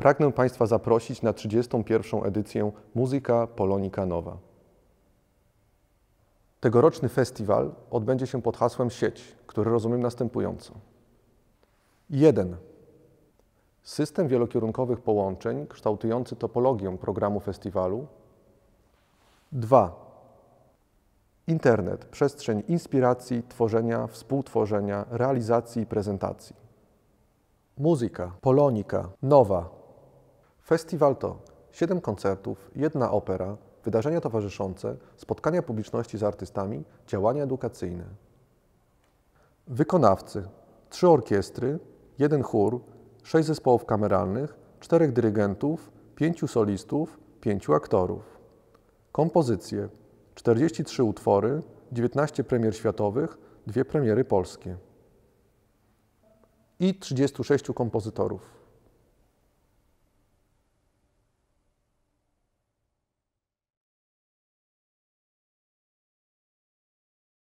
pragnę Państwa zaprosić na 31. edycję Muzyka Polonika Nowa. Tegoroczny festiwal odbędzie się pod hasłem sieć, który rozumiem następująco. 1. System wielokierunkowych połączeń kształtujący topologię programu festiwalu. 2. Internet, przestrzeń inspiracji, tworzenia, współtworzenia, realizacji i prezentacji. Muzyka, polonika, nowa, Festiwal to 7 koncertów, jedna opera, wydarzenia towarzyszące, spotkania publiczności z artystami, działania edukacyjne. Wykonawcy: trzy orkiestry, jeden chór, sześć zespołów kameralnych, czterech dyrygentów, pięciu solistów, pięciu aktorów. Kompozycje: 43 utwory, 19 premier światowych, dwie premiery polskie i 36 kompozytorów.